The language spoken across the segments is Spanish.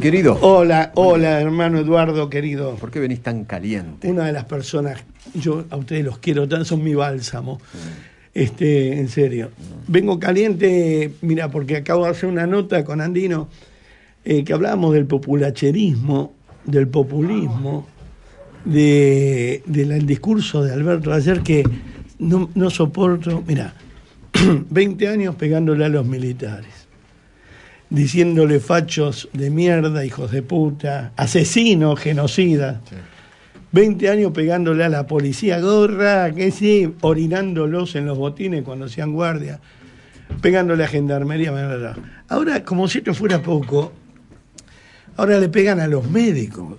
querido. Hola, hola, hermano Eduardo, querido. ¿Por qué venís tan caliente? Una de las personas, yo a ustedes los quiero, son mi bálsamo. Mm. Este, en serio. Mm. Vengo caliente, mira, porque acabo de hacer una nota con Andino eh, que hablábamos del populacherismo, del populismo, del discurso de Alberto ayer que no, no soporto. Mira, 20 años pegándole a los militares diciéndole fachos de mierda, hijos de puta, asesinos, genocidas. 20 años pegándole a la policía gorra, que sí, orinándolos en los botines cuando sean guardia, pegándole a gendarmería. Ahora, como si esto fuera poco, ahora le pegan a los médicos,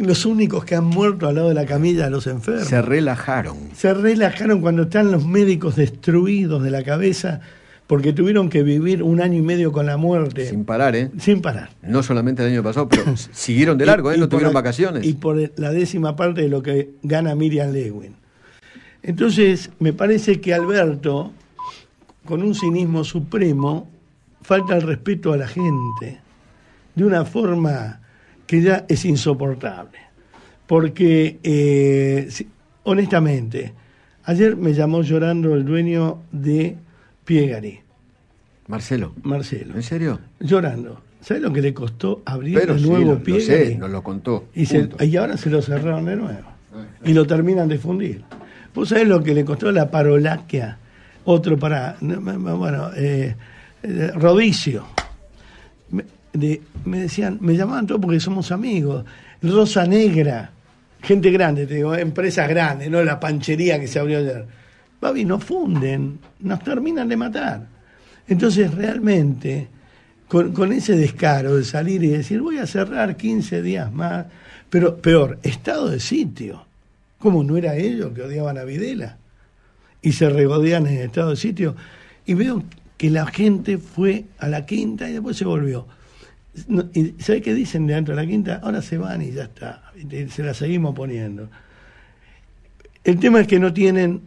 los únicos que han muerto al lado de la camilla a los enfermos. Se relajaron. Se relajaron cuando están los médicos destruidos de la cabeza porque tuvieron que vivir un año y medio con la muerte. Sin parar, ¿eh? Sin parar. No solamente el año pasado, pero siguieron de largo, ¿eh? no tuvieron vacaciones. Y por la décima parte de lo que gana Miriam Lewin. Entonces, me parece que Alberto, con un cinismo supremo, falta el respeto a la gente de una forma que ya es insoportable. Porque, eh, honestamente, ayer me llamó llorando el dueño de Piegari. Marcelo. Marcelo. ¿En serio? Llorando. ¿Sabes lo que le costó abrir el nuevo lo, Piegari? Lo nos lo contó. Y, se, ahora se lo cerraron de nuevo. Ah, y lo terminan de fundir. ¿Vos sabés lo que le costó la parolaquia? Otro para. Bueno, eh, eh, Rodicio. Me, me decían, me llamaban todos porque somos amigos. Rosa Negra gente grande, te digo, empresas grandes, no la panchería que se abrió ayer. Babi, nos funden, nos terminan de matar. Entonces, realmente, con, ese descaro de salir y decir, voy a cerrar 15 días más, pero peor, estado de sitio. ¿Cómo no era ellos que odiaban a Videla? Y se regodean en estado de sitio. Y veo que la gente fue a la quinta y después se volvió. ¿Y ¿Sabe qué dicen de dentro de la quinta? Ahora se van y ya está. Se la seguimos poniendo. El tema es que no tienen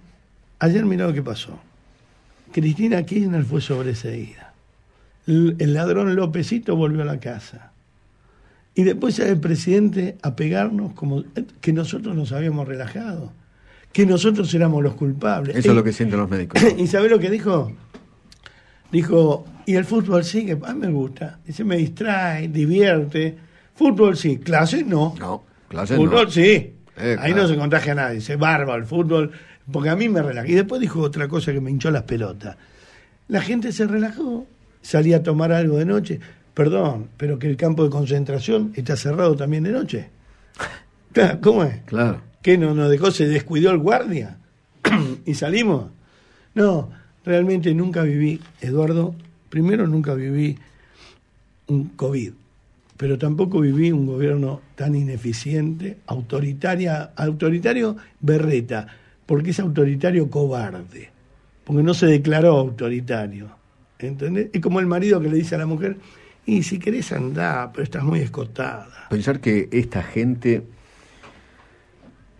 Ayer mirá lo que pasó. Cristina Kirchner fue sobreseída. El ladrón Lópezito volvió a la casa. Y después el presidente a pegarnos como eh, que nosotros nos habíamos relajado, que nosotros éramos los culpables. Eso es lo que sienten los médicos. ¿Y sabés lo que dijo? Dijo, y el fútbol sí, que a me gusta. Dice, me distrae, divierte. Fútbol sí, clases no. No, clases no. Fútbol sí. Eh, Ahí no se contagia a nadie. Dice, bárbaro, el fútbol porque a mí me relajó. Y después dijo otra cosa que me hinchó las pelotas. La gente se relajó, salía a tomar algo de noche. Perdón, pero que el campo de concentración está cerrado también de noche. ¿Cómo es? Claro. ¿Qué no nos dejó? ¿Se descuidó el guardia? ¿Y salimos? No, realmente nunca viví, Eduardo, primero nunca viví un COVID, pero tampoco viví un gobierno tan ineficiente, autoritaria, autoritario, berreta porque es autoritario cobarde, porque no se declaró autoritario. ¿Entendés? Es como el marido que le dice a la mujer, y si querés andar, pero estás muy escotada. Pensar que esta gente,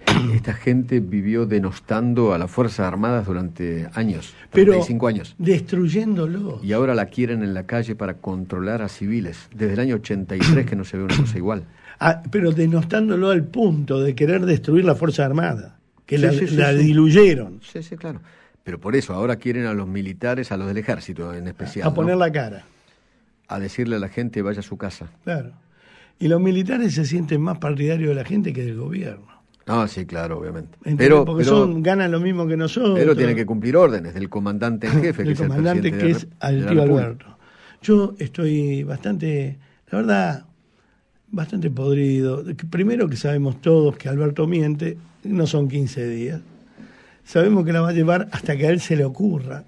esta gente vivió denostando a las Fuerzas Armadas durante años, 35 cinco años. Destruyéndolo. Y ahora la quieren en la calle para controlar a civiles. Desde el año 83 que no se ve una cosa igual. Ah, pero denostándolo al punto de querer destruir la Fuerza Armada que la, diluyeron. Sí, sí, claro. Pero por eso ahora quieren a los militares, a los del ejército en especial. A, poner la cara. A decirle a la gente vaya a su casa. Claro. Y los militares se sienten más partidarios de la gente que del gobierno. Ah, sí, claro, obviamente. pero, porque son, ganan lo mismo que nosotros. Pero tienen que cumplir órdenes del comandante en jefe. que comandante es el que es al tío Alberto. Yo estoy bastante, la verdad, bastante podrido. Primero que sabemos todos que Alberto miente, no son 15 días. Sabemos que la va a llevar hasta que a él se le ocurra.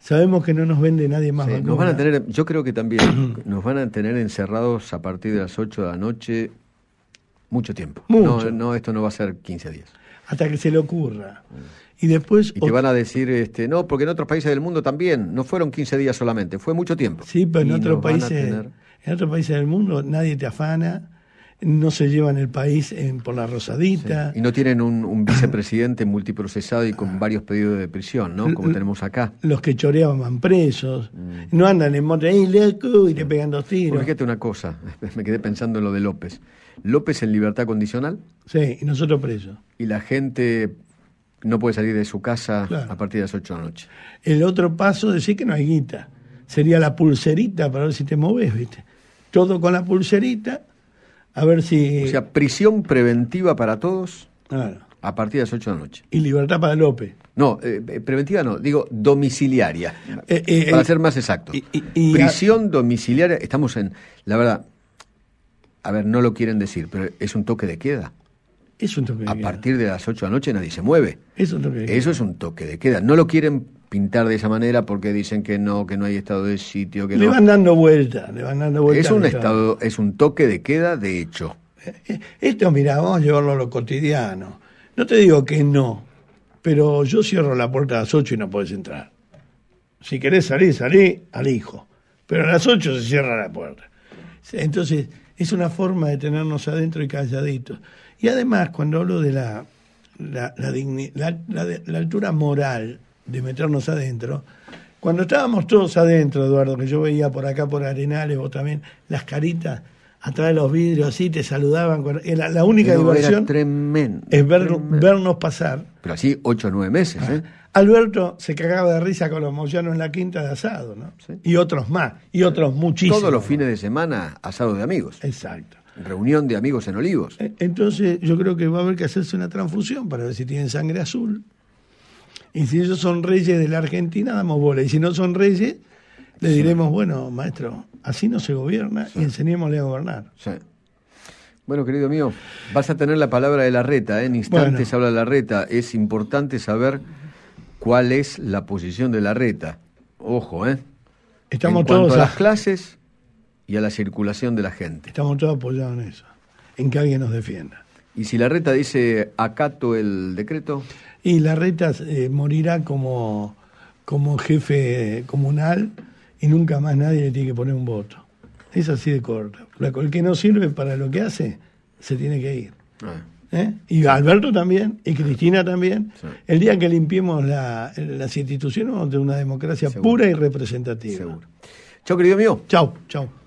Sabemos que no nos vende nadie más. nos van a tener, yo creo que también nos van a tener encerrados a partir de las 8 de la noche mucho tiempo. No, no, esto no va a ser 15 días. Hasta que se le ocurra. Y después. Y te van a decir, este, no, porque en otros países del mundo también no fueron 15 días solamente, fue mucho tiempo. Sí, pero en otros países en otros países del mundo nadie te afana, no se llevan el país por la rosadita. Y no tienen un, vicepresidente multiprocesado y con ah. varios pedidos de prisión, ¿no? Como tenemos acá. Los que choreaban van presos, mm. no andan en moto, y te pegan dos tiros. fíjate una cosa, me quedé pensando en lo de López. López en libertad condicional. Sí, y nosotros presos. Y la gente no puede salir de su casa a partir de las 8 de la noche. El otro paso, decir que no hay guita. Sería la pulserita para ver si te moves, ¿viste? todo con la pulserita, a ver si... O sea, prisión preventiva para todos claro. a partir de las 8 de la noche. Y libertad para López. No, eh, eh, preventiva no, digo domiciliaria, eh, para ser más exacto. prisión domiciliaria, estamos en, la verdad, a ver, no lo quieren decir, pero es un toque de queda. Es un toque de a queda. A partir de las 8 de la noche nadie se mueve. Es toque Eso es un toque de queda. No lo quieren pintar de esa manera porque dicen que no, que no hay estado de sitio, que le van dando vuelta, le van dando vuelta. Es un estado, es un toque de queda de hecho. Eh, eh, esto, mira, vamos a llevarlo a lo cotidiano. No te digo que no, pero yo cierro la puerta a las 8 y no puedes entrar. Si querés salir, salí al hijo. Pero a las 8 se cierra la puerta. Entonces, es una forma de tenernos adentro y calladitos. Y además, cuando hablo de la, la, la, la altura moral, de meternos adentro, cuando estábamos todos adentro, Eduardo, que yo veía por acá, por Arenales, vos también, las caritas atrás de los vidrios así, te saludaban. La, única diversión tremendo, es vernos pasar. Pero así, ocho o nueve meses. ¿eh? Ah. Alberto se cagaba de risa con los moyanos en la quinta de asado, ¿no? Y otros más, y otros muchísimos. Todos los fines de semana, asado de amigos. Exacto. Reunión de amigos en Olivos. E-, entonces, yo creo que va a haber que hacerse una transfusión para ver si tienen sangre azul. Y si ellos son reyes de la Argentina, damos bola. Y si no son reyes, le diremos, bueno, maestro, así no se gobierna y enseñémosle a gobernar. Bueno, querido mío, vas a tener la palabra de la reta, ¿eh? en instantes habla la reta. Es importante saber cuál es la posición de la reta. Ojo, ¿eh? Estamos en a las clases y a la circulación de la gente. Estamos todos apoyados en eso, en que alguien nos defienda. ¿Y si la reta dice acato el decreto? Y la reta eh, morirá como, como jefe eh, comunal y nunca más nadie le tiene que poner un voto. Es así de corto. El que no sirve para lo que hace, se tiene que ir. Ah. ¿Eh? Y Alberto también, y Cristina también. El día que limpiemos las instituciones vamos a tener una democracia pura y representativa. Seguro. Chao, querido mío. Chao, chao.